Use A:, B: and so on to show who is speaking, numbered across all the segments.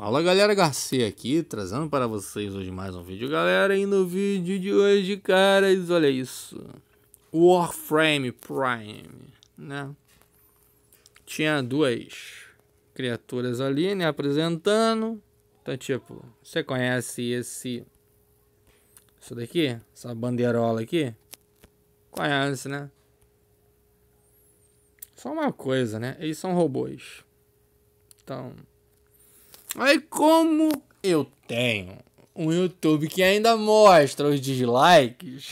A: Fala galera Garcia aqui, trazendo para vocês hoje mais um vídeo galera E no vídeo de hoje, caras, olha isso Warframe Prime, né Tinha duas criaturas ali, né, apresentando Então tipo, você conhece esse Isso daqui, essa bandeirola aqui Conhece, né Só uma coisa, né, eles são robôs Então Aí como eu tenho um YouTube que ainda mostra os dislikes.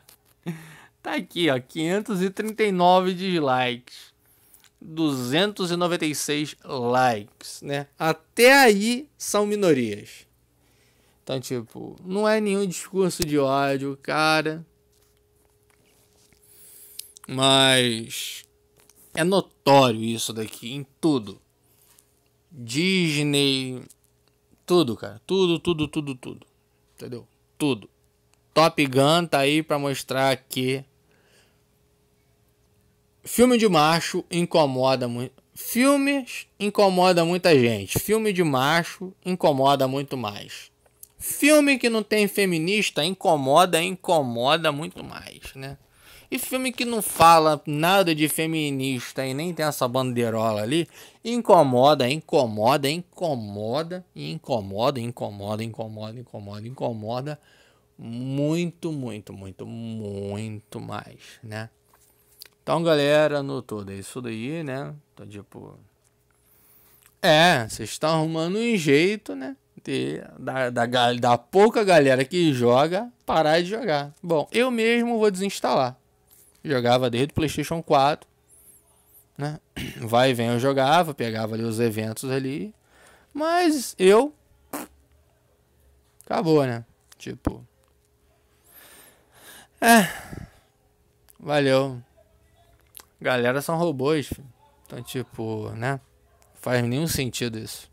A: tá aqui, ó, 539 dislikes. 296 likes, né? Até aí são minorias. Então, tipo, não é nenhum discurso de ódio, cara. Mas é notório isso daqui em tudo. Disney, tudo, cara. Tudo, tudo, tudo, tudo. Entendeu? Tudo. Top Gun tá aí para mostrar que filme de macho incomoda muito. Filmes incomoda muita gente. Filme de macho incomoda muito mais. Filme que não tem feminista incomoda, incomoda muito mais, né? E filme que não fala nada de feminista e nem tem essa bandeirola ali, incomoda, incomoda, incomoda, incomoda, incomoda, incomoda, incomoda, incomoda muito, muito, muito, muito mais, né? Então, galera, no todo é isso daí, né? Então, tipo. É, vocês estão arrumando um jeito, né? De, da, da, da pouca galera que joga, parar de jogar. Bom, eu mesmo vou desinstalar. Jogava desde o PlayStation 4. Né? Vai e vem eu jogava, pegava ali os eventos ali. Mas eu. Acabou, né? Tipo. É. Valeu. Galera são robôs. Filho. Então, tipo, né? Faz nenhum sentido isso.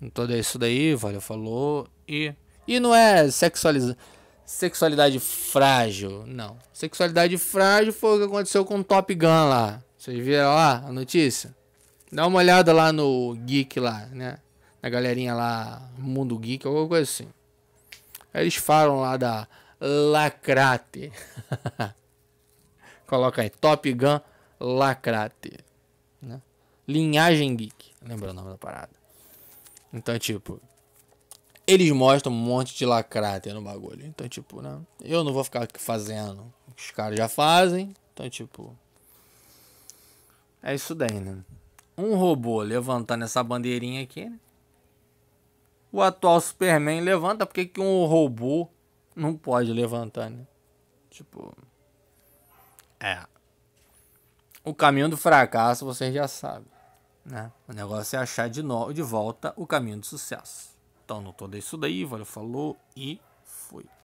A: Então, é isso daí. Valeu, falou. E. E não é sexualizar sexualidade frágil. Não. Sexualidade frágil foi o que aconteceu com o Top Gun lá. Vocês viram lá a notícia? Dá uma olhada lá no Geek lá, né? Na galerinha lá, Mundo Geek, alguma coisa assim. Eles falam lá da Lacrate. Coloca aí, Top Gun Lacrate. Né? Linhagem Geek. Lembra o nome da parada. Então, tipo, eles mostram um monte de lacráter no bagulho. Então, tipo, né? Eu não vou ficar fazendo. Os caras já fazem. Então, tipo. É isso daí, né? Um robô levantando essa bandeirinha aqui, né? O atual Superman levanta, porque que um robô não pode levantar, né? Tipo. É. O caminho do fracasso vocês já sabem. Né? O negócio é achar de, no... de volta o caminho do sucesso. Então, não anotou isso daí, valeu, falou e foi.